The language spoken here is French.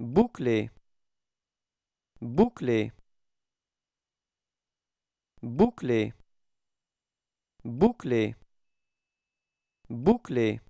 boucler boucler boucler boucler boucler